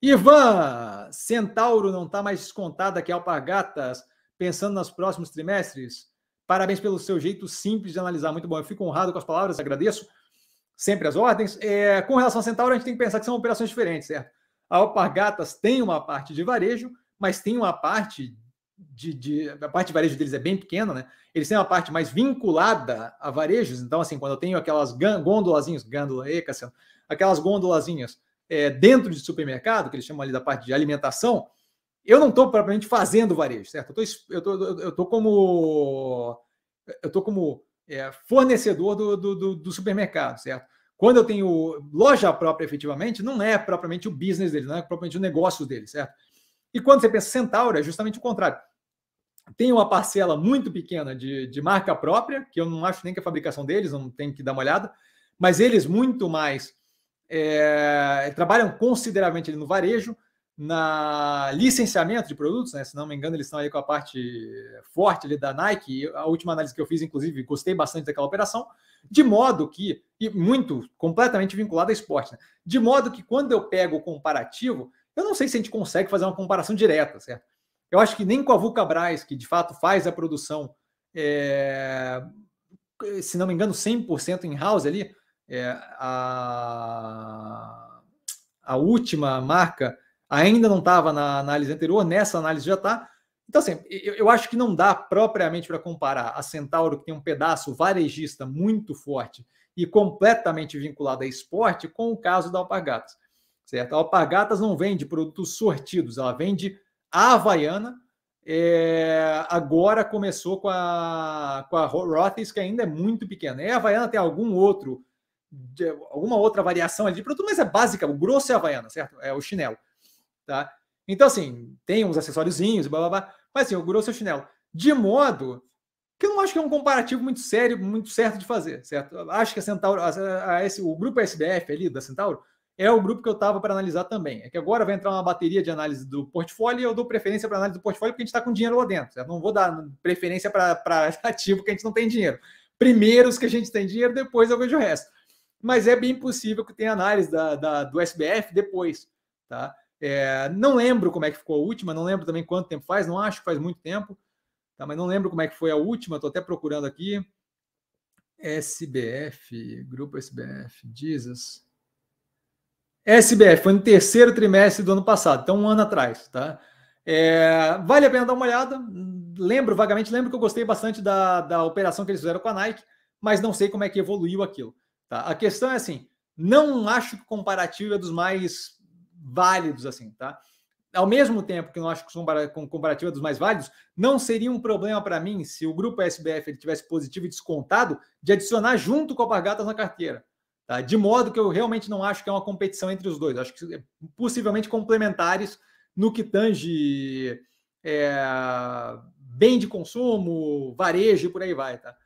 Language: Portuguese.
Ivan, Centauro não está mais descontada que Alpargatas, pensando nos próximos trimestres. Parabéns pelo seu jeito simples de analisar. Muito bom. Eu fico honrado com as palavras, agradeço sempre as ordens. É, com relação a Centauro, a gente tem que pensar que são operações diferentes, certo? A Alpargatas tem uma parte de varejo, mas tem uma parte de, de, a parte de varejo deles é bem pequena, né? Eles têm uma parte mais vinculada a varejos. Então, assim, quando eu tenho aquelas gôndolazinhas, gândola, e, Cassiano, aquelas gôndolazinhas é, dentro de supermercado, que eles chamam ali da parte de alimentação, eu não estou propriamente fazendo varejo, certo? Eu tô, eu tô, eu tô como eu estou como é, fornecedor do, do, do, supermercado, certo? Quando eu tenho loja própria, efetivamente, não é propriamente o business dele, não é propriamente o negócio dele, certo? E quando você pensa Centauro, é justamente o contrário. Tem uma parcela muito pequena de, de marca própria, que eu não acho nem que é a fabricação deles, não tem que dar uma olhada, mas eles muito mais é, trabalham consideravelmente no varejo, na licenciamento de produtos, né? se não me engano, eles estão aí com a parte forte ali da Nike. A última análise que eu fiz, inclusive, gostei bastante daquela operação, de modo que, e muito, completamente vinculado a esporte, né? de modo que quando eu pego o comparativo, eu não sei se a gente consegue fazer uma comparação direta, certo? Eu acho que nem com a Vulcabras, que de fato faz a produção, é, se não me engano, 100% em house ali, é, a, a última marca ainda não estava na análise anterior, nessa análise já está. Então, assim, eu, eu, acho que não dá propriamente para comparar a Centauro, que tem um pedaço varejista muito forte e completamente vinculado a esporte, com o caso da Alpargatas. Certo? A Alpargatas não vende produtos sortidos, ela vende a Havaiana. É, agora começou com a, com a Rothes, que ainda é muito pequena. E a Havaiana tem algum outro de alguma outra variação ali de produto, mas é básica, o grosso é a Havaiana, certo? É o chinelo, tá? Então, assim, tem uns acessóriozinhos, blá, blá, blá, mas assim, o grosso é o chinelo. De modo que eu não acho que é um comparativo muito sério, muito certo de fazer, certo? acho que a Centauro, a, a, a, o grupo SBF ali da Centauro, é o grupo que eu estava para analisar também. É que agora vai entrar uma bateria de análise do portfólio e eu dou preferência para análise do portfólio porque a gente está com dinheiro lá dentro. Certo? Não vou dar preferência para ativo que a gente não tem dinheiro. Primeiro os que a gente tem dinheiro, depois eu vejo o resto mas é bem possível que tenha análise da, da do SBF depois, tá? É, não lembro como é que ficou a última, não lembro também quanto tempo faz, não acho que faz muito tempo, tá? mas não lembro como é que foi a última, estou até procurando aqui. SBF, Grupo SBF, Jesus. SBF, foi no terceiro trimestre do ano passado, então um ano atrás, tá? É, vale a pena dar uma olhada. Lembro vagamente, lembro que eu gostei bastante da, da operação que eles fizeram com a Nike, mas não sei como é que evoluiu aquilo. Tá? A questão é assim, não acho que o comparativo é dos mais válidos, assim, tá? Ao mesmo tempo que não acho que o comparativo é dos mais válidos, não seria um problema para mim se o grupo SBF ele tivesse positivo e descontado de adicionar junto com a Alpargatas na carteira. Tá? De modo que eu realmente não acho que é uma competição entre os dois. Acho que é possivelmente complementares no que tange é, bem de consumo, varejo e por aí vai. Tá?